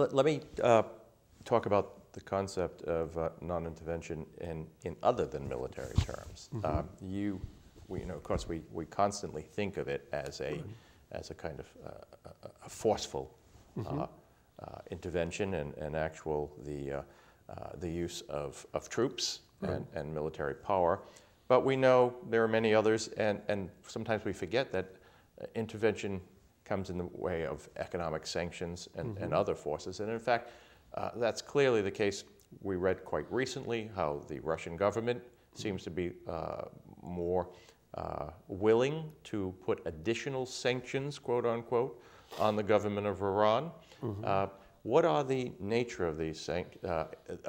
let, let me uh, talk about the concept of uh, non-intervention in, in other than military terms. Mm -hmm. you, we, you know, of course, we, we constantly think of it as a, as a kind of uh, a, forceful mm -hmm. intervention and, and actual the, the use of, of troops right. and, and military power. But we know there are many others, and, and sometimes we forget that intervention comes in the way of economic sanctions and, mm -hmm. and mm-hmm. other forces. And in fact, uh, that's clearly the case. We read quite recently how the Russian government seems to be uh, more uh, willing to put additional sanctions, quote unquote, on the government of Iran. Mm -hmm. what are the nature of these uh,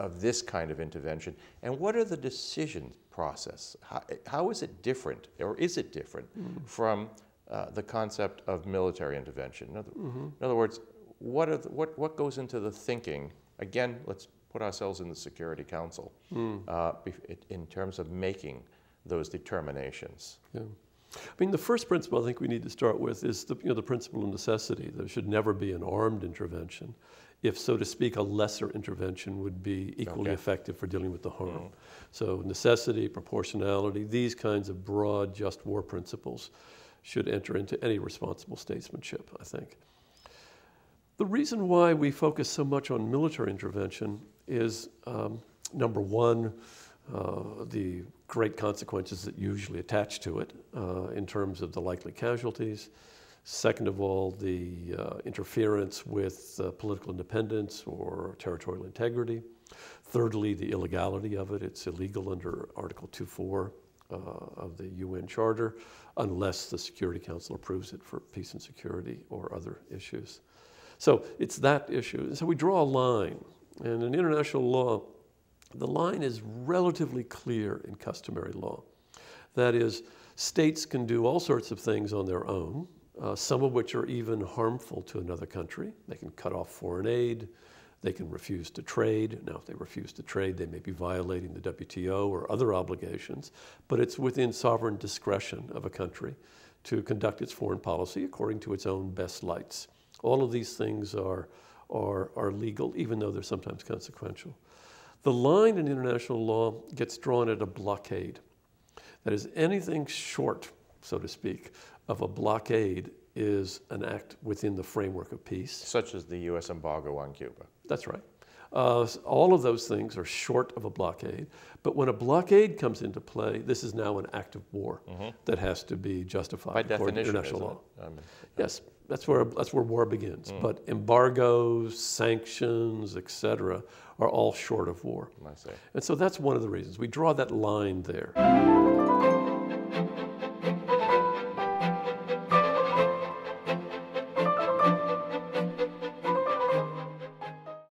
of this kind of intervention, and what are the decision process? How, how is it different, or is it different mm -hmm. from uh, the concept of military intervention. In other, mm-hmm. in other words, what, the, what, what goes into the thinking? Again, let's put ourselves in the Security Council mm. uh, in terms of making those determinations. Yeah. I mean, the first principle I think we need to start with is the, you know, the principle of necessity. There should never be an armed intervention. If, so to speak, a lesser intervention would be equally okay. effective for dealing with the harm. Mm. So, necessity, proportionality, these kinds of broad just war principles should enter into any responsible statesmanship, I think. The reason why we focus so much on military intervention is um, number one, uh, the great consequences that usually attach to it uh, in terms of the likely casualties. Second of all, the uh, interference with uh, political independence or territorial integrity. Thirdly, the illegality of it. It's illegal under Article 2.4 uh, of the UN Charter, unless the Security Council approves it for peace and security or other issues. So it's that issue. So we draw a line. And in international law, the line is relatively clear in customary law. That is, states can do all sorts of things on their own, uh, some of which are even harmful to another country. They can cut off foreign aid, they can refuse to trade. Now, if they refuse to trade, they may be violating the WTO or other obligations, but it's within sovereign discretion of a country to conduct its foreign policy according to its own best lights. All of these things are, are, are legal, even though they're sometimes consequential. The line in international law gets drawn at a blockade. That is, anything short, so to speak, of a blockade is an act within the framework of peace. Such as the U.S. embargo on Cuba. That's right. Uh, all of those things are short of a blockade. But when a blockade comes into play, this is now an act of war mm -hmm. that has to be justified by international law. I mean, yes, that's where that's where war begins. Mm. But embargoes, sanctions, etc., are all short of war. I see. And so that's one of the reasons we draw that line there.